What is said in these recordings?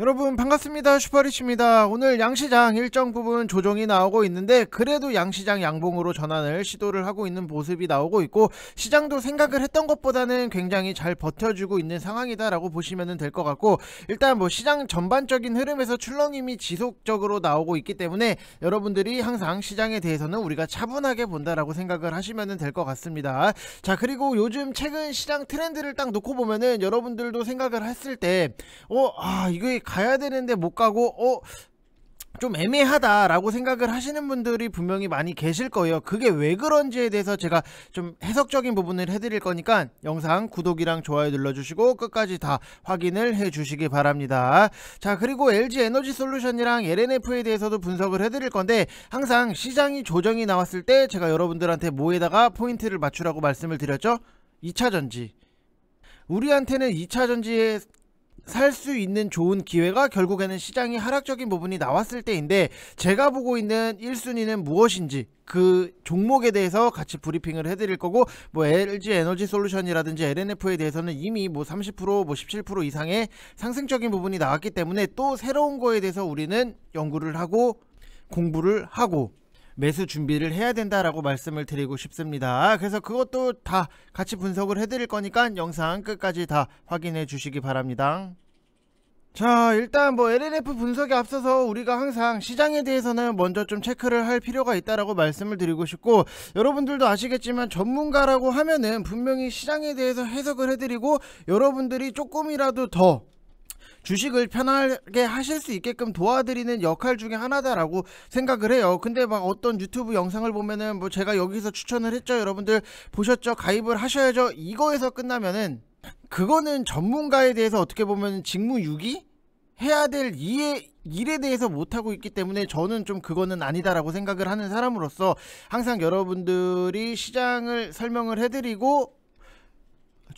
여러분 반갑습니다 슈퍼리치입니다 오늘 양시장 일정 부분 조정이 나오고 있는데 그래도 양시장 양봉으로 전환을 시도를 하고 있는 모습이 나오고 있고 시장도 생각을 했던 것보다는 굉장히 잘 버텨주고 있는 상황이다 라고 보시면 될 것 같고 일단 뭐 시장 전반적인 흐름에서 출렁임이 지속적으로 나오고 있기 때문에 여러분들이 항상 시장에 대해서는 우리가 차분하게 본다라고 생각을 하시면 될 것 같습니다 자 그리고 요즘 최근 시장 트렌드를 딱 놓고 보면은 여러분들도 생각을 했을 때 어 아 이게 가야 되는데 못 가고 어? 좀 애매하다라고 생각을 하시는 분들이 분명히 많이 계실 거예요. 그게 왜 그런지에 대해서 제가 좀 해석적인 부분을 해드릴 거니까 영상 구독이랑 좋아요 눌러주시고 끝까지 다 확인을 해주시기 바랍니다. 자 그리고 LG 에너지 솔루션이랑 LNF에 대해서도 분석을 해드릴 건데 항상 시장이 조정이 나왔을 때 제가 여러분들한테 뭐에다가 포인트를 맞추라고 말씀을 드렸죠? 2차전지 우리한테는 2차전지에 살수 있는 좋은 기회가 결국에는 시장이 하락적인 부분이 나왔을 때인데 제가 보고 있는 1순위는 무엇인지 그 종목에 대해서 같이 브리핑을 해드릴 거고 뭐 LG 에너지 솔루션이라든지 LNF에 대해서는 이미 뭐 30%뭐 17% 이상의 상승적인 부분이 나왔기 때문에 또 새로운 거에 대해서 우리는 연구를 하고 공부를 하고 매수 준비를 해야 된다라고 말씀을 드리고 싶습니다. 그래서 그것도 다 같이 분석을 해드릴 거니까 영상 끝까지 다 확인해 주시기 바랍니다. 자 일단 뭐 LNF 분석에 앞서서 우리가 항상 시장에 대해서는 먼저 좀 체크를 할 필요가 있다라고 말씀을 드리고 싶고 여러분들도 아시겠지만 전문가라고 하면은 분명히 시장에 대해서 해석을 해드리고 여러분들이 조금이라도 더 주식을 편하게 하실 수 있게끔 도와드리는 역할 중에 하나다라고 생각을 해요. 근데 막 어떤 유튜브 영상을 보면은 뭐 제가 여기서 추천을 했죠. 여러분들 보셨죠? 가입을 하셔야죠. 이거에서 끝나면은 그거는 전문가에 대해서 어떻게 보면 직무유기 해야 될 이해 일에 대해서 못하고 있기 때문에 저는 좀 그거는 아니다라고 생각을 하는 사람으로서 항상 여러분들이 시장을 설명을 해드리고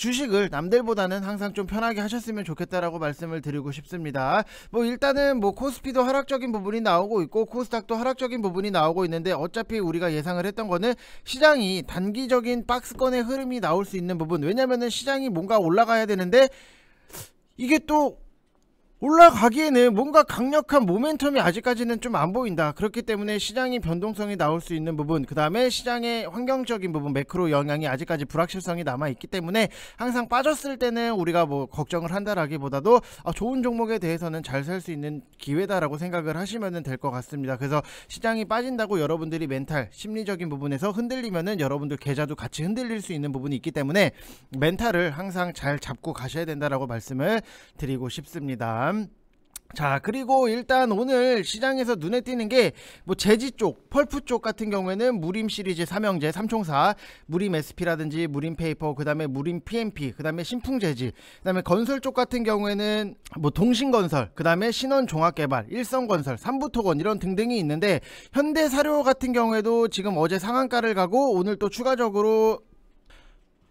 주식을 남들보다는 항상 좀 편하게 하셨으면 좋겠다라고 말씀을 드리고 싶습니다. 뭐 일단은 뭐 코스피도 하락적인 부분이 나오고 있고 코스닥도 하락적인 부분이 나오고 있는데 어차피 우리가 예상을 했던 거는 시장이 단기적인 박스권의 흐름이 나올 수 있는 부분. 왜냐면은 시장이 뭔가 올라가야 되는데 이게 또 올라가기에는 뭔가 강력한 모멘텀이 아직까지는 좀 안 보인다 그렇기 때문에 시장이 변동성이 나올 수 있는 부분 그 다음에 시장의 환경적인 부분 매크로 영향이 아직까지 불확실성이 남아있기 때문에 항상 빠졌을 때는 우리가 뭐 걱정을 한다라기보다도 아, 좋은 종목에 대해서는 잘 살 수 있는 기회다라고 생각을 하시면 될 것 같습니다 그래서 시장이 빠진다고 여러분들이 멘탈 심리적인 부분에서 흔들리면은 여러분들 계좌도 같이 흔들릴 수 있는 부분이 있기 때문에 멘탈을 항상 잘 잡고 가셔야 된다라고 말씀을 드리고 싶습니다 있습자 음. 그리고 일단 오늘 시장에서 눈에 띄는 게뭐 제지 쪽 펄프 쪽 같은 경우에는 무림 시리즈 삼형제 삼총사 무림 SP라든지 무림 페이퍼 그 다음에 무림 PMP 그 다음에 신풍 제지 그 다음에 건설 쪽 같은 경우에는 뭐 동신건설 그 다음에 신원종합개발 일성건설 삼부토건 이런 등등이 있는데 현대사료 같은 경우에도 지금 어제 상한가를 가고 오늘 또 추가적으로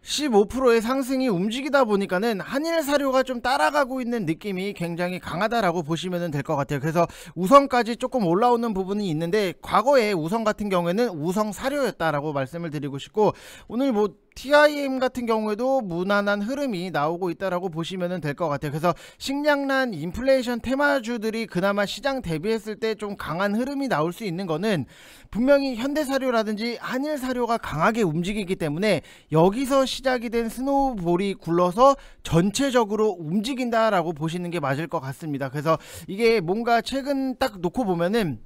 15%의 상승이 움직이다 보니까는 한일 사료가 좀 따라가고 있는 느낌이 굉장히 강하다라고 보시면 될 것 같아요. 그래서 우성까지 조금 올라오는 부분이 있는데 과거에 우성 같은 경우에는 우성 사료였다라고 말씀을 드리고 싶고 오늘 뭐 TIM 같은 경우에도 무난한 흐름이 나오고 있다라고 보시면 될 것 같아요. 그래서 식량난 인플레이션 테마주들이 그나마 시장 대비했을 때 좀 강한 흐름이 나올 수 있는 거는 분명히 현대사료라든지 한일사료가 강하게 움직이기 때문에 여기서 시작이 된 스노우볼이 굴러서 전체적으로 움직인다라고 보시는 게 맞을 것 같습니다. 그래서 이게 뭔가 최근 딱 놓고 보면은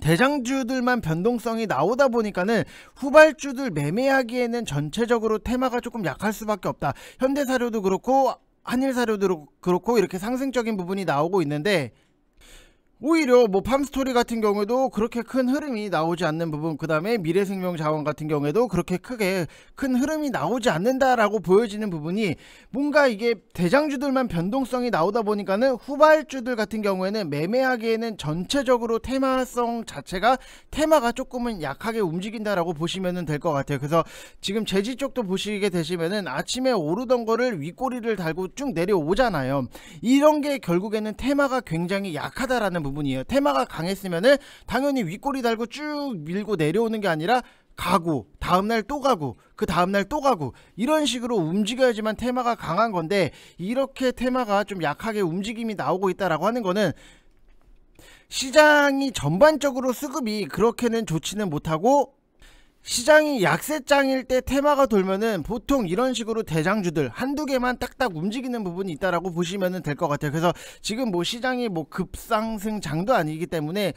대장주들만 변동성이 나오다 보니까는 후발주들 매매하기에는 전체적으로 테마가 조금 약할 수밖에 없다. 현대사료도 그렇고 한일사료도 그렇고 이렇게 상승적인 부분이 나오고 있는데 오히려 뭐 팜스토리 같은 경우에도 그렇게 큰 흐름이 나오지 않는 부분 그 다음에 미래생명자원 같은 경우에도 그렇게 크게 큰 흐름이 나오지 않는다라고 보여지는 부분이 뭔가 이게 대장주들만 변동성이 나오다 보니까는 후발주들 같은 경우에는 매매하기에는 전체적으로 테마성 자체가 테마가 조금은 약하게 움직인다라고 보시면 될 것 같아요 그래서 지금 재지 쪽도 보시게 되시면은 아침에 오르던 거를 윗꼬리를 달고 쭉 내려오잖아요 이런 게 결국에는 테마가 굉장히 약하다라는 부분 부분이에요. 테마가 강했으면은 당연히 윗꼬리 달고 쭉 밀고 내려오는 게 아니라 가고 다음날 또 가고 그 다음날 또 가고 이런 식으로 움직여야지만 테마가 강한 건데 이렇게 테마가 좀 약하게 움직임이 나오고 있다라고 하는 거는 시장이 전반적으로 수급이 그렇게는 좋지는 못하고 시장이 약세장일 때 테마가 돌면은 보통 이런 식으로 대장주들 한두 개만 딱딱 움직이는 부분이 있다라고 보시면 될 것 같아요. 그래서 지금 뭐 시장이 뭐 급상승장도 아니기 때문에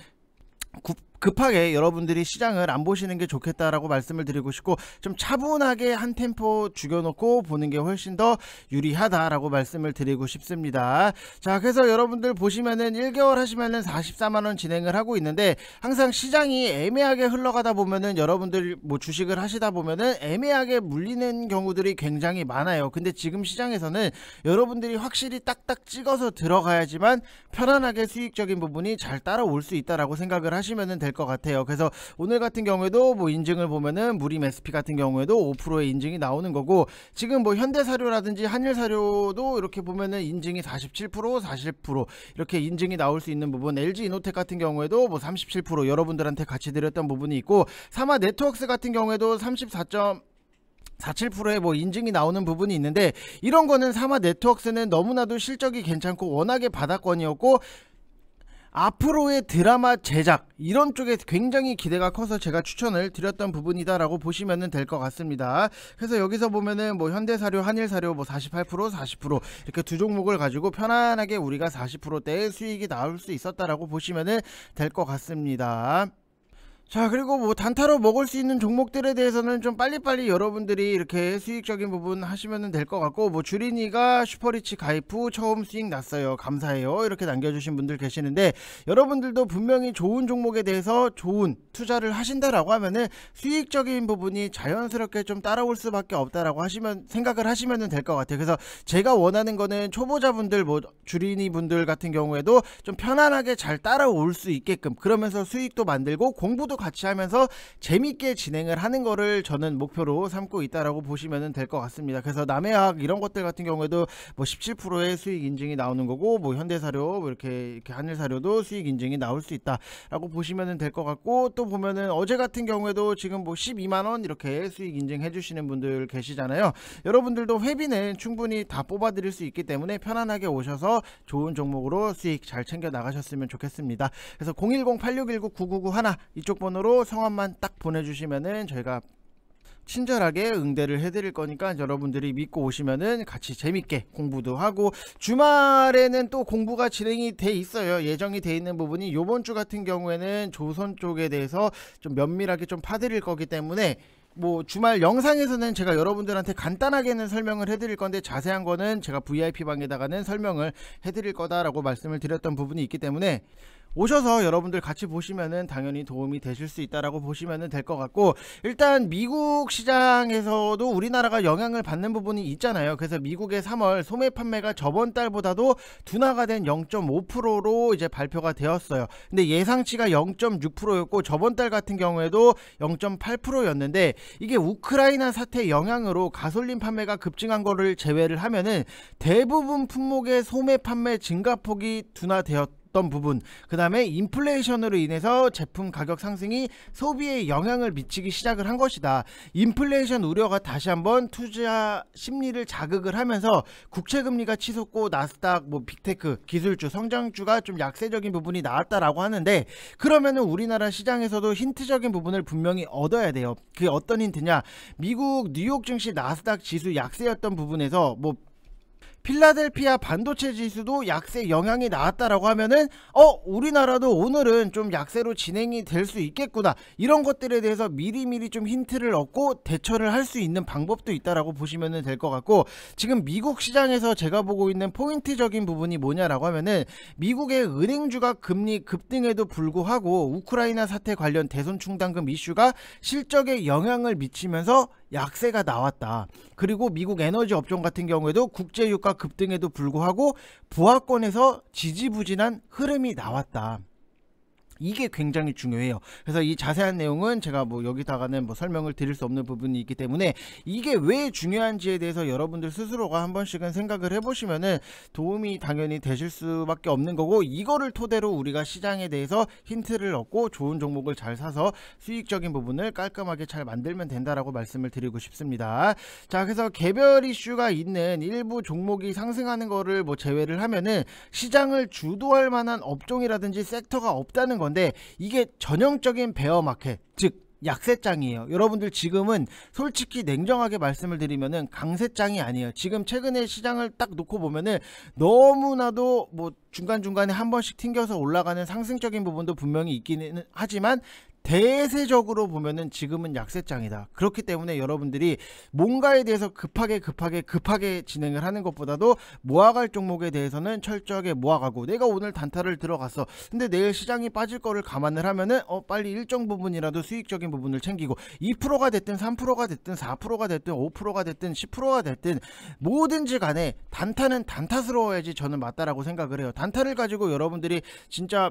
급하게 여러분들이 시장을 안 보시는 게 좋겠다라고 말씀을 드리고 싶고 좀 차분하게 한 템포 죽여놓고 보는 게 훨씬 더 유리하다라고 말씀을 드리고 싶습니다. 자 그래서 여러분들 보시면은 1개월 하시면은 44만원 진행을 하고 있는데 항상 시장이 애매하게 흘러가다 보면은 여러분들 뭐 주식을 하시다 보면은 애매하게 물리는 경우들이 굉장히 많아요. 근데 지금 시장에서는 여러분들이 확실히 딱딱 찍어서 들어가야지만 편안하게 수익적인 부분이 잘 따라올 수 있다라고 생각을 하시면은 될것 같아요. 그래서 오늘 같은 경우에도 뭐 인증을 보면은 무림 SP 같은 경우에도 5%의 인증이 나오는 거고 지금 뭐 현대사료라든지 한일사료도 이렇게 보면은 인증이 47% 40% 이렇게 인증이 나올 수 있는 부분 LG 이노텍 같은 경우에도 뭐 37% 여러분들한테 같이 드렸던 부분이 있고 사마 네트웍스 같은 경우에도 34. 47%의 뭐 인증이 나오는 부분이 있는데 이런 거는 사마 네트웍스는 너무나도 실적이 괜찮고 워낙에 바닥권이었고 앞으로의 드라마 제작 이런 쪽에 굉장히 기대가 커서 제가 추천을 드렸던 부분이다라고 보시면 될 것 같습니다. 그래서 여기서 보면은 뭐 현대사료, 한일사료 뭐 48%, 40% 이렇게 두 종목을 가지고 편안하게 우리가 40%대의 수익이 나올 수 있었다라고 보시면 될 것 같습니다. 자 그리고 뭐 단타로 먹을 수 있는 종목들에 대해서는 좀 빨리빨리 여러분들이 이렇게 수익적인 부분 하시면 될 것 같고 뭐 주린이가 슈퍼리치 가입 후 처음 수익 났어요 감사해요 이렇게 남겨주신 분들 계시는데 여러분들도 분명히 좋은 종목에 대해서 좋은 투자를 하신다라고 하면은 수익적인 부분이 자연스럽게 좀 따라올 수밖에 없다라고 하시면 생각을 하시면은 될것 같아요. 그래서 제가 원하는 거는 초보자분들 뭐 주린이 분들 같은 경우에도 좀 편안하게 잘 따라올 수 있게끔 그러면서 수익도 만들고 공부도 같이 하면서 재밌게 진행을 하는 거를 저는 목표로 삼고 있다라고 보시면될 것 같습니다. 그래서 남해학 이런 것들 같은 경우에도 뭐 17%의 수익 인증이 나오는 거고 뭐 현대사료 뭐 이렇게 이렇게 하늘사료도 수익 인증이 나올 수 있다라고 보시면될 것 같고 또 보면은 어제 같은 경우에도 지금 뭐 12만 원 이렇게 수익 인증해 주시는 분들 계시잖아요. 여러분들도 회비는 충분히 다 뽑아 드릴 수 있기 때문에 편안하게 오셔서 좋은 종목으로 수익 잘 챙겨 나가셨으면 좋겠습니다. 그래서 010-8619-9991 이쪽 번호로 성함만 딱 보내 주시면은 저희가 친절하게 응대를 해드릴 거니까 여러분들이 믿고 오시면은 같이 재밌게 공부도 하고 주말에는 또 공부가 진행이 돼 있어요 예정이 돼 있는 부분이 요번 주 같은 경우에는 조선 쪽에 대해서 좀 면밀하게 좀 파드릴 거기 때문에 뭐 주말 영상에서는 제가 여러분들한테 간단하게는 설명을 해드릴 건데 자세한 거는 제가 VIP방에다가는 설명을 해드릴 거다라고 말씀을 드렸던 부분이 있기 때문에 오셔서 여러분들 같이 보시면은 당연히 도움이 되실 수 있다라고 보시면은 될 것 같고 일단 미국 시장에서도 우리나라가 영향을 받는 부분이 있잖아요. 그래서 미국의 3월 소매 판매가 저번 달보다도 둔화가 된 0.5%로 이제 발표가 되었어요. 근데 예상치가 0.6%였고 저번 달 같은 경우에도 0.8%였는데 이게 우크라이나 사태 영향으로 가솔린 판매가 급증한 거를 제외를 하면은 대부분 품목의 소매 판매 증가폭이 둔화되었 어떤 부분, 그 다음에 인플레이션으로 인해서 제품 가격 상승이 소비에 영향을 미치기 시작을 한 것이다. 인플레이션 우려가 다시 한번 투자 심리를 자극을 하면서 국채 금리가 치솟고 나스닥, 뭐 빅테크, 기술주, 성장주가 좀 약세적인 부분이 나왔다라고 하는데 그러면은 우리나라 시장에서도 힌트적인 부분을 분명히 얻어야 돼요. 그게 어떤 힌트냐? 미국 뉴욕 증시 나스닥 지수 약세였던 부분에서 뭐 필라델피아 반도체 지수도 약세 영향이 나왔다라고 하면은 어 우리나라도 오늘은 좀 약세로 진행이 될 수 있겠구나 이런 것들에 대해서 미리미리 좀 힌트를 얻고 대처를 할 수 있는 방법도 있다라고 보시면 될 것 같고 지금 미국 시장에서 제가 보고 있는 포인트적인 부분이 뭐냐라고 하면은 미국의 은행주가 금리 급등에도 불구하고 우크라이나 사태 관련 대손 충당금 이슈가 실적에 영향을 미치면서 약세가 나왔다. 그리고 미국 에너지 업종 같은 경우에도 국제 유가 급등에도 불구하고 부합권에서 지지부진한 흐름이 나왔다. 이게 굉장히 중요해요. 그래서 이 자세한 내용은 제가 뭐 여기다가는 뭐 설명을 드릴 수 없는 부분이 있기 때문에 이게 왜 중요한지에 대해서 여러분들 스스로가 한 번씩은 생각을 해보시면은 도움이 당연히 되실 수밖에 없는 거고 이거를 토대로 우리가 시장에 대해서 힌트를 얻고 좋은 종목을 잘 사서 수익적인 부분을 깔끔하게 잘 만들면 된다라고 말씀을 드리고 싶습니다. 자, 그래서 개별 이슈가 있는 일부 종목이 상승하는 거를 뭐 제외를 하면은 시장을 주도할 만한 업종이라든지 섹터가 없다는 거 건데 이게 전형적인 베어 마켓 즉 약세장이에요. 여러분들 지금은 솔직히 냉정하게 말씀을 드리면은 강세장이 아니에요. 지금 최근에 시장을 딱 놓고 보면은 너무나도 뭐 중간중간에 한 번씩 튕겨서 올라가는 상승적인 부분도 분명히 있기는 하지만 대세적으로 보면은 지금은 약세장이다. 그렇기 때문에 여러분들이 뭔가에 대해서 급하게 급하게 급하게 진행을 하는 것보다도 모아갈 종목에 대해서는 철저하게 모아가고 내가 오늘 단타를 들어갔어. 근데 내일 시장이 빠질 거를 감안을 하면은 어 빨리 일정 부분이라도 수익적인 부분을 챙기고 2%가 됐든 3%가 됐든 4%가 됐든 5%가 됐든 10%가 됐든 뭐든지 간에 단타는 단타스러워야지 저는 맞다라고 생각을 해요. 단타를 가지고 여러분들이 진짜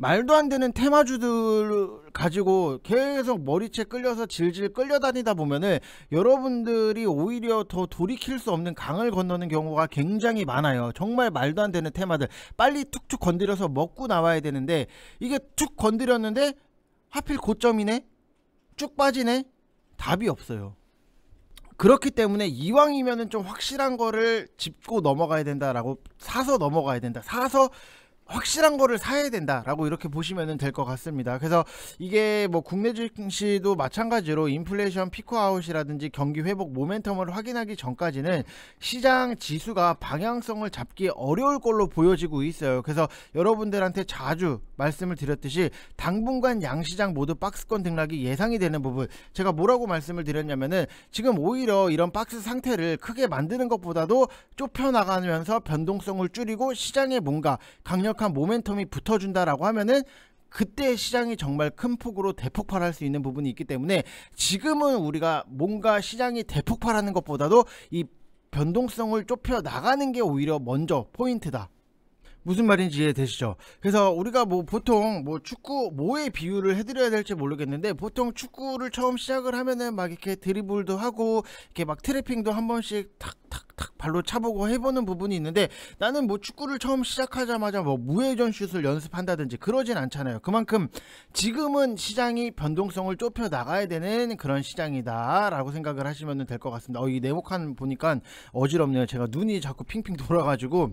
말도 안 되는 테마주들 가지고 계속 머리채 끌려서 질질 끌려다니다 보면은 여러분들이 오히려 더 돌이킬 수 없는 강을 건너는 경우가 굉장히 많아요. 정말 말도 안 되는 테마들 빨리 툭툭 건드려서 먹고 나와야 되는데 이게 툭 건드렸는데 하필 고점이네? 쭉 빠지네? 답이 없어요. 그렇기 때문에 이왕이면은 좀 확실한 거를 짚고 넘어가야 된다라고 사서 넘어가야 된다. 사서 확실한 거를 사야 된다라고 이렇게 보시면 될 것 같습니다. 그래서 이게 뭐 국내 증시도 마찬가지로 인플레이션 피크아웃이라든지 경기 회복 모멘텀을 확인하기 전까지는 시장 지수가 방향성을 잡기 어려울 걸로 보여지고 있어요. 그래서 여러분들한테 자주 말씀을 드렸듯이 당분간 양시장 모두 박스권 등락이 예상이 되는 부분 제가 뭐라고 말씀을 드렸냐면은 지금 오히려 이런 박스 상태를 크게 만드는 것보다도 좁혀나가면서 변동성을 줄이고 시장에 뭔가 강력 강력한 모멘텀이 붙어준다라고 하면은 그때 시장이 정말 큰 폭으로 대폭발할 수 있는 부분이 있기 때문에 지금은 우리가 뭔가 시장이 대폭발하는 것보다도 이 변동성을 좁혀 나가는 게 오히려 먼저 포인트다. 무슨 말인지 이해되시죠? 그래서 우리가 뭐 보통 뭐 축구 뭐에 비유를 해드려야 될지 모르겠는데 보통 축구를 처음 시작을 하면은 막 이렇게 드리블도 하고 이렇게 막 트래핑도 한 번씩 탁탁탁 발로 차보고 해보는 부분이 있는데 나는 뭐 축구를 처음 시작하자마자 뭐 무회전 슛을 연습한다든지 그러진 않잖아요. 그만큼 지금은 시장이 변동성을 좁혀 나가야 되는 그런 시장이다라고 생각을 하시면 될 것 같습니다. 어, 이 네모칸 보니까 어지럽네요. 제가 눈이 자꾸 핑핑 돌아가지고.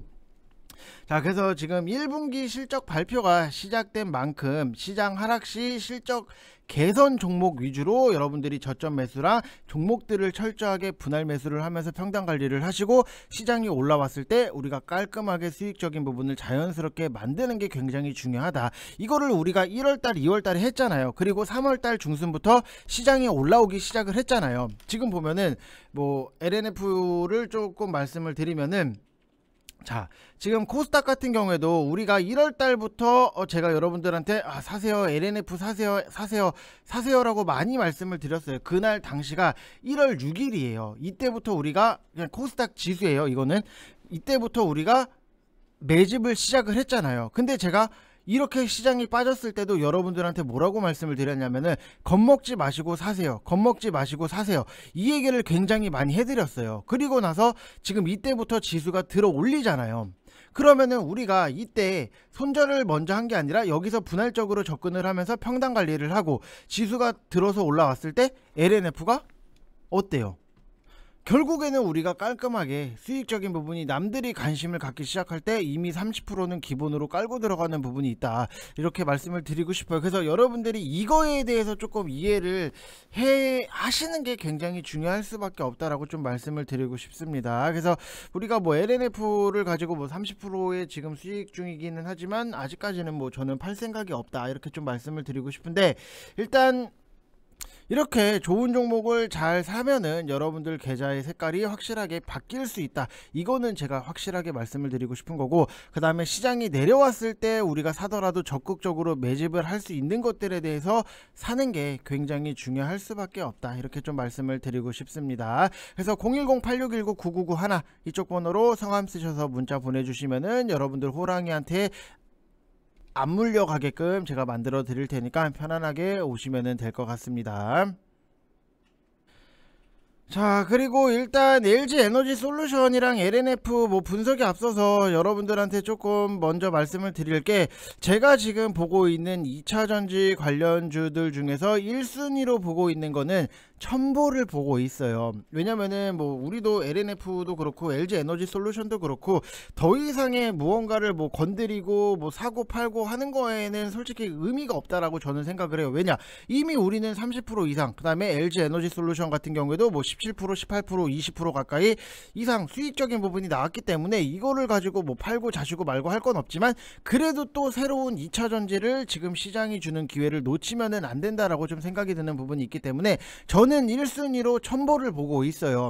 자 그래서 지금 1분기 실적 발표가 시작된 만큼 시장 하락 시 실적 개선 종목 위주로 여러분들이 저점 매수랑 종목들을 철저하게 분할 매수를 하면서 평단 관리를 하시고 시장이 올라왔을 때 우리가 깔끔하게 수익적인 부분을 자연스럽게 만드는 게 굉장히 중요하다. 이거를 우리가 1월달, 2월달에 했잖아요. 그리고 3월달 중순부터 시장이 올라오기 시작을 했잖아요. 지금 보면은 뭐 LNF를 조금 말씀을 드리면은 자 지금 코스닥 같은 경우에도 우리가 1월달부터 어 제가 여러분들한테 아 사세요 LNF 사세요 사세요 사세요 라고 많이 말씀을 드렸어요 그날 당시가 1월 6일이에요 이때부터 우리가 그냥 코스닥 지수예요 이거는 이때부터 우리가 매집을 시작을 했잖아요 근데 제가 이렇게 시장이 빠졌을 때도 여러분들한테 뭐라고 말씀을 드렸냐면은 겁먹지 마시고 사세요. 겁먹지 마시고 사세요. 이 얘기를 굉장히 많이 해드렸어요. 그리고 나서 지금 이때부터 지수가 들어 올리잖아요. 그러면은 우리가 이때 손절을 먼저 한 게 아니라 여기서 분할적으로 접근을 하면서 평당 관리를 하고 지수가 들어서 올라왔을 때 LNF가 어때요? 결국에는 우리가 깔끔하게 수익적인 부분이 남들이 관심을 갖기 시작할 때 이미 30%는 기본으로 깔고 들어가는 부분이 있다. 이렇게 말씀을 드리고 싶어요. 그래서 여러분들이 이거에 대해서 조금 이해를 해 하시는 게 굉장히 중요할 수밖에 없다라고 좀 말씀을 드리고 싶습니다. 그래서 우리가 뭐 LNF를 가지고 뭐 30%의 지금 수익 중이기는 하지만 아직까지는 뭐 저는 팔 생각이 없다. 이렇게 좀 말씀을 드리고 싶은데 일단 이렇게 좋은 종목을 잘 사면은 여러분들 계좌의 색깔이 확실하게 바뀔 수 있다. 이거는 제가 확실하게 말씀을 드리고 싶은 거고 그 다음에 시장이 내려왔을 때 우리가 사더라도 적극적으로 매집을 할 수 있는 것들에 대해서 사는 게 굉장히 중요할 수밖에 없다. 이렇게 좀 말씀을 드리고 싶습니다. 그래서 010-8619-9991 이쪽 번호로 성함 쓰셔서 문자 보내주시면은 여러분들 호랑이한테 안 물려가게끔 제가 만들어 드릴 테니까 편안하게 오시면 될 것 같습니다 자 그리고 일단 LG 에너지 솔루션이랑 LNF 뭐 분석에 앞서서 여러분들한테 조금 먼저 말씀을 드릴 게 제가 지금 보고 있는 2차전지 관련주들 중에서 1순위로 보고 있는 거는 첨보를 보고 있어요. 왜냐면은 뭐 우리도 LNF도 그렇고 LG 에너지 솔루션도 그렇고 더 이상의 무언가를 뭐 건드리고 뭐 사고 팔고 하는 거에는 솔직히 의미가 없다라고 저는 생각을 해요. 왜냐? 이미 우리는 30% 이상, 그다음에 LG 에너지 솔루션 같은 경우에도 뭐 17%, 18%, 20% 가까이 이상 수익적인 부분이 나왔기 때문에 이거를 가지고 뭐 팔고 자시고 말고 할 건 없지만 그래도 또 새로운 2차 전지를 지금 시장이 주는 기회를 놓치면은 안 된다라고 좀 생각이 드는 부분이 있기 때문에 저 저는 1순위로 첨보를 보고 있어요.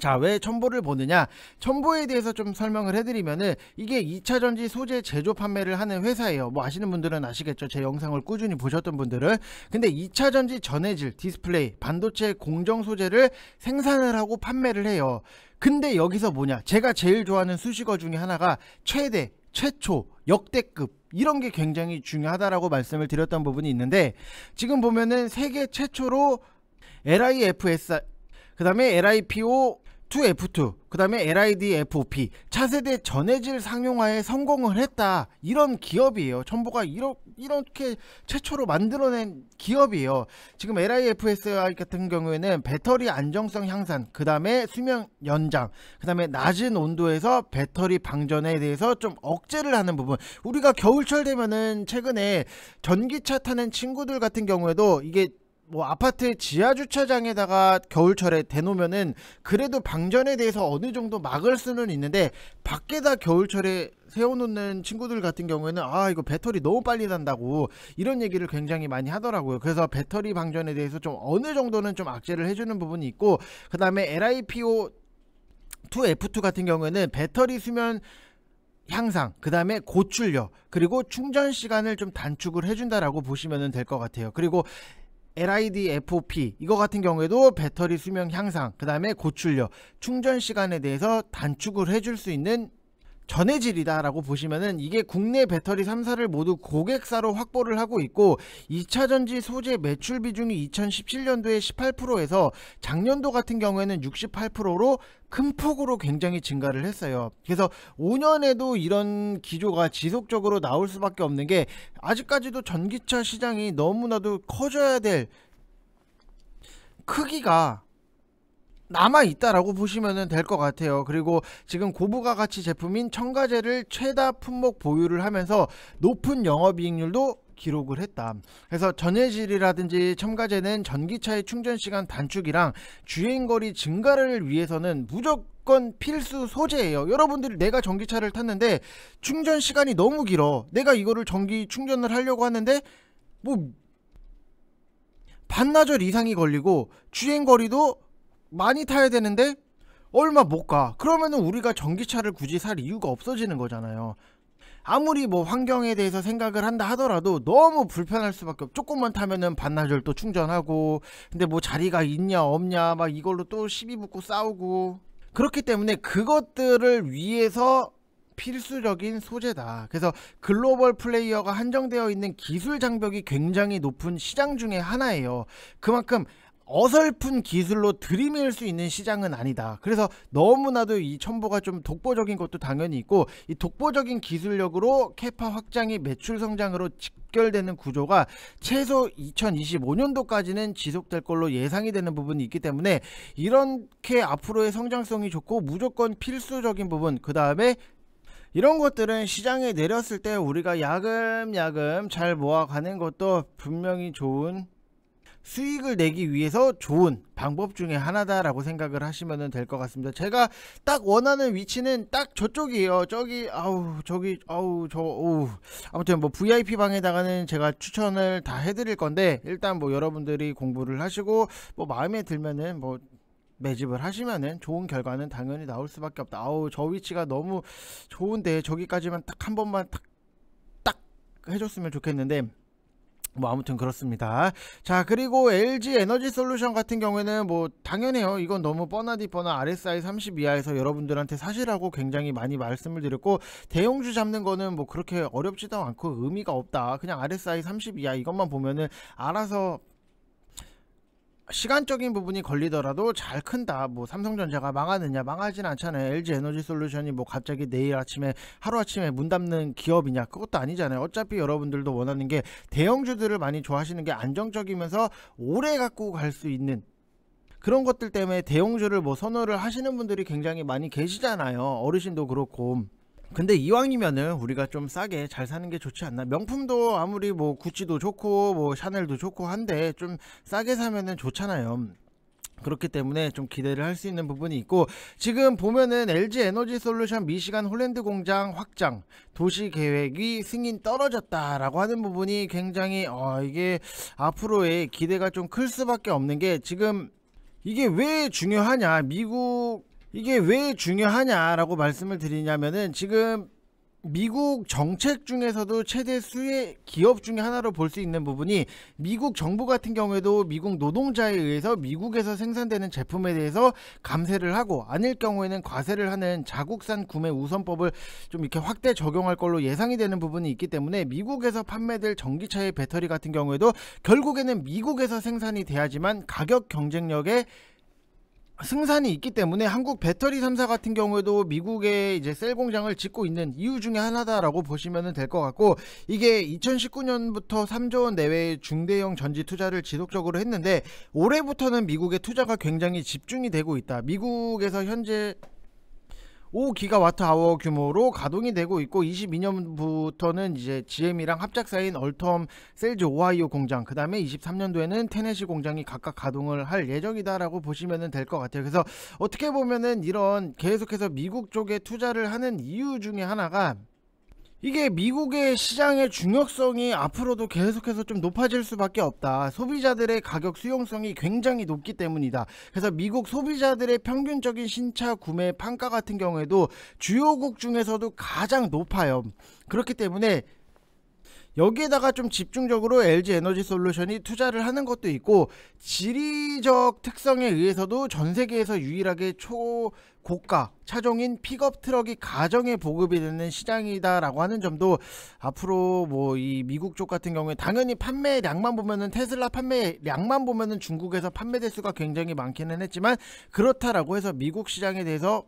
자, 왜 첨보를 보느냐? 첨보에 대해서 좀 설명을 해드리면은 이게 2차 전지 소재 제조 판매를 하는 회사예요. 뭐 아시는 분들은 아시겠죠. 제 영상을 꾸준히 보셨던 분들은. 근데 2차 전지 전해질, 디스플레이, 반도체 공정 소재를 생산을 하고 판매를 해요. 근데 여기서 뭐냐? 제가 제일 좋아하는 수식어 중에 하나가 최대, 최초, 역대급 이런 게 굉장히 중요하다라고 말씀을 드렸던 부분이 있는데 지금 보면은 세계 최초로 LIFS 그 다음에 LIPO 2F2 그 다음에 LIDFOP 차세대 전해질 상용화에 성공을 했다 이런 기업이에요 첨보가 이러, 이렇게 최초로 만들어낸 기업이에요 지금 LIFS 같은 경우에는 배터리 안정성 향상 그 다음에 수명 연장 그 다음에 낮은 온도에서 배터리 방전에 대해서 좀 억제를 하는 부분 우리가 겨울철 되면은 최근에 전기차 타는 친구들 같은 경우에도 이게 뭐 아파트 지하 주차장에다가 겨울철에 대놓으면은 그래도 방전에 대해서 어느 정도 막을 수는 있는데 밖에다 겨울철에 세워놓는 친구들 같은 경우에는 아 이거 배터리 너무 빨리 단다고 이런 얘기를 굉장히 많이 하더라고요. 그래서 배터리 방전에 대해서 좀 어느 정도는 좀 악재를 해주는 부분이 있고 그 다음에 LiPo 2F2 같은 경우에는 배터리 수면 향상, 그 다음에 고출력, 그리고 충전 시간을 좀 단축을 해준다라고 보시면 될 것 같아요. 그리고 LIDFOP 이거 같은 경우에도 배터리 수명 향상, 그 다음에 고출력, 충전 시간에 대해서 단축을 해줄 수 있는 전해질이다라고 보시면은 이게 국내 배터리 3사를 모두 고객사로 확보를 하고 있고 2차 전지 소재 매출 비중이 2017년도에 18%에서 작년도 같은 경우에는 68%로 큰 폭으로 굉장히 증가를 했어요. 그래서 5년에도 이런 기조가 지속적으로 나올 수밖에 없는 게 아직까지도 전기차 시장이 너무나도 커져야 될 크기가 남아 있다라고 보시면 될 것 같아요. 그리고 지금 고부가 가치 제품인 첨가제를 최다 품목 보유를 하면서 높은 영업이익률도 기록을 했다. 그래서 전해질이라든지 첨가제는 전기차의 충전 시간 단축이랑 주행거리 증가를 위해서는 무조건 필수 소재예요. 여러분들이 내가 전기차를 탔는데 충전 시간이 너무 길어. 내가 이거를 전기 충전을 하려고 하는데 뭐 반나절 이상이 걸리고 주행거리도 많이 타야 되는데 얼마 못 가. 그러면은 우리가 전기차를 굳이 살 이유가 없어지는 거잖아요. 아무리 뭐 환경에 대해서 생각을 한다 하더라도 너무 불편할 수밖에 없. 조금만 타면은 반나절 또 충전하고 근데 뭐 자리가 있냐 없냐 막 이걸로 또 시비 붙고 싸우고 그렇기 때문에 그것들을 위해서 필수적인 소재다. 그래서 글로벌 플레이어가 한정되어 있는 기술 장벽이 굉장히 높은 시장 중에 하나예요. 그만큼 어설픈 기술로 들이밀 수 있는 시장은 아니다. 그래서 너무나도 이 첨보가 좀 독보적인 것도 당연히 있고 이 독보적인 기술력으로 캐파 확장이 매출 성장으로 직결되는 구조가 최소 2025년도까지는 지속될 걸로 예상이 되는 부분이 있기 때문에 이렇게 앞으로의 성장성이 좋고 무조건 필수적인 부분 그 다음에 이런 것들은 시장에 내렸을 때 우리가 야금야금 잘 모아가는 것도 분명히 좋은 수익을 내기 위해서 좋은 방법 중에 하나다라고 생각을 하시면 될 것 같습니다. 제가 딱 원하는 위치는 딱 저쪽이에요. 저기 아우 저기 아우 저우 아무튼 뭐 VIP 방에다가는 제가 추천을 다 해드릴 건데 일단 뭐 여러분들이 공부를 하시고 뭐 마음에 들면은 뭐 매집을 하시면은 좋은 결과는 당연히 나올 수밖에 없다. 아우 저 위치가 너무 좋은데 저기까지만 딱 한 번만 딱 딱 해줬으면 좋겠는데 뭐 아무튼 그렇습니다. 자 그리고 LG 에너지 솔루션 같은 경우에는 뭐 당연해요. 이건 너무 뻔하디 뻔한 RSI 30 이하에서 여러분들한테 사실하고 굉장히 많이 말씀을 드렸고 대형주 잡는 거는 뭐 그렇게 어렵지도 않고 의미가 없다. 그냥 RSI 30 이하 이것만 보면은 알아서 시간적인 부분이 걸리더라도 잘 큰다. 뭐 삼성전자가 망하느냐 망하진 않잖아요. LG 에너지 솔루션이 뭐 갑자기 내일 아침에 하루 아침에 문 닫는 기업이냐 그것도 아니잖아요. 어차피 여러분들도 원하는 게 대형주들을 많이 좋아하시는 게 안정적이면서 오래 갖고 갈 수 있는 그런 것들 때문에 대형주를 뭐 선호를 하시는 분들이 굉장히 많이 계시잖아요. 어르신도 그렇고. 근데 이왕이면은 우리가 좀 싸게 잘 사는 게 좋지 않나 명품도 아무리 뭐 구찌도 좋고 뭐 샤넬도 좋고 한데 좀 싸게 사면은 좋잖아요 그렇기 때문에 좀 기대를 할 수 있는 부분이 있고 지금 보면은 LG 에너지 솔루션 미시간 홀랜드 공장 확장 도시 계획이 승인 떨어졌다라고 하는 부분이 굉장히 어 이게 앞으로의 기대가 좀 클 수밖에 없는 게 지금 이게 왜 중요하냐 미국 이게 왜 중요하냐라고 말씀을 드리냐면은 지금 미국 정책 중에서도 최대 수의 기업 중에 하나로 볼 수 있는 부분이 미국 정부 같은 경우에도 미국 노동자에 의해서 미국에서 생산되는 제품에 대해서 감세를 하고 아닐 경우에는 과세를 하는 자국산 구매 우선법을 좀 이렇게 확대 적용할 걸로 예상이 되는 부분이 있기 때문에 미국에서 판매될 전기차의 배터리 같은 경우에도 결국에는 미국에서 생산이 돼야지만 가격 경쟁력에 승산이 있기 때문에 한국 배터리 3사 같은 경우에도 미국의 이제 셀 공장을 짓고 있는 이유 중에 하나다라고 보시면 될 것 같고 이게 2019년부터 3조 원 내외의 중대형 전지 투자를 지속적으로 했는데 올해부터는 미국의 투자가 굉장히 집중이 되고 있다. 미국에서 현재 5기가와트아워 규모로 가동이 되고 있고 22년부터는 이제 GM이랑 합작사인 얼텀 셀즈 오하이오 공장 그 다음에 23년도에는 테네시 공장이 각각 가동을 할 예정이다라고 보시면 될 것 같아요. 그래서 어떻게 보면은 이런 계속해서 미국 쪽에 투자를 하는 이유 중에 하나가 이게 미국의 시장의 중요성이 앞으로도 계속해서 좀 높아질 수밖에 없다. 소비자들의 가격 수용성이 굉장히 높기 때문이다. 그래서 미국 소비자들의 평균적인 신차 구매 판가 같은 경우에도 주요국 중에서도 가장 높아요. 그렇기 때문에 여기에다가 좀 집중적으로 LG 에너지 솔루션이 투자를 하는 것도 있고 지리적 특성에 의해서도 전 세계에서 유일하게 초 고가 차종인 픽업 트럭이 가정에 보급이 되는 시장이다라고 하는 점도 앞으로 뭐 이 미국 쪽 같은 경우에 당연히 판매량만 보면은 테슬라 판매량만 보면은 중국에서 판매 대수가 굉장히 많기는 했지만 그렇다라고 해서 미국 시장에 대해서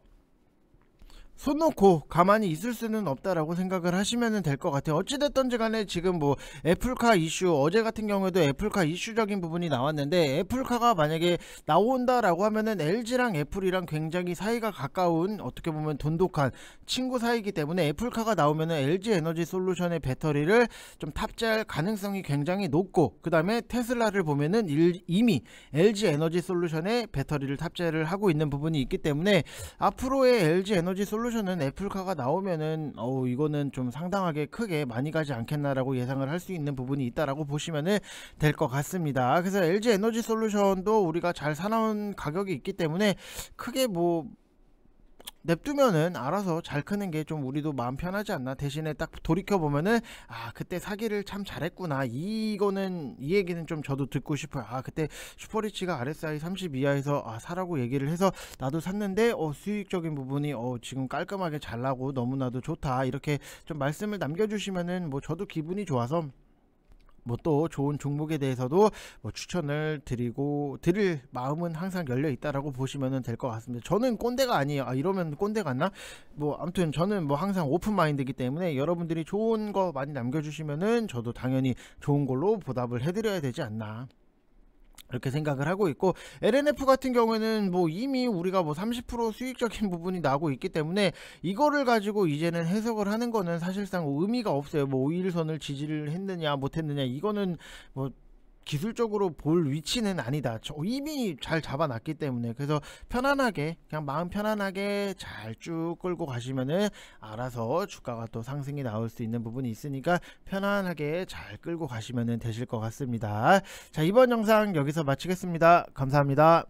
손 놓고 가만히 있을 수는 없다라고 생각을 하시면 될 것 같아요. 어찌됐든지 간에 지금 뭐 애플카 이슈 어제 같은 경우에도 애플카 이슈적인 부분이 나왔는데 애플카가 만약에 나온다라고 하면은 LG랑 애플이랑 굉장히 사이가 가까운 어떻게 보면 돈독한 친구 사이기 이 때문에 애플카가 나오면은 LG 에너지 솔루션의 배터리를 좀 탑재할 가능성이 굉장히 높고 그 다음에 테슬라를 보면은 일, 이미 LG 에너지 솔루션의 배터리를 탑재를 하고 있는 부분이 있기 때문에 앞으로의 LG 에너지 솔루션 솔루션은 애플카가 나오면은 어 이거는 좀 상당하게 크게 많이 가지 않겠나라고 예상을 할 수 있는 부분이 있다라고 보시면은 될것 같습니다. 그래서 LG 에너지 솔루션도 우리가 잘 사나운 가격이 있기 때문에 크게 뭐 냅두면은 알아서 잘 크는 게 좀 우리도 마음 편하지 않나 대신에 딱 돌이켜 보면은 아 그때 사기를 참 잘했구나 이거는 이 얘기는 좀 저도 듣고 싶어요 아 그때 슈퍼리치가 RSI 30 이하에서 아 사라고 얘기를 해서 나도 샀는데 어 수익적인 부분이 어 지금 깔끔하게 잘 나고 너무나도 좋다 이렇게 좀 말씀을 남겨주시면은 뭐 저도 기분이 좋아서 뭐또 좋은 종목에 대해서도 뭐 추천을 드리고 드릴 마음은 항상 열려 있다라고 보시면 될 것 같습니다. 저는 꼰대가 아니에요. 아 이러면 꼰대 같나? 뭐 아무튼 저는 뭐 항상 오픈 마인드이기 때문에 여러분들이 좋은 거 많이 남겨주시면은 저도 당연히 좋은 걸로 보답을 해드려야 되지 않나. 이렇게 생각을 하고 있고 LNF 같은 경우에는 뭐 이미 우리가 뭐 30% 수익적인 부분이 나고 있기 때문에 이거를 가지고 이제는 해석을 하는 거는 사실상 의미가 없어요. 뭐 5일선을 지지를 했느냐 못했느냐 이거는 뭐 기술적으로 볼 위치는 아니다. 저 이미 잘 잡아놨기 때문에 그래서 편안하게 그냥 마음 편안하게 잘 쭉 끌고 가시면은 알아서 주가가 또 상승이 나올 수 있는 부분이 있으니까 편안하게 잘 끌고 가시면 되실 것 같습니다. 자 이번 영상 여기서 마치겠습니다. 감사합니다.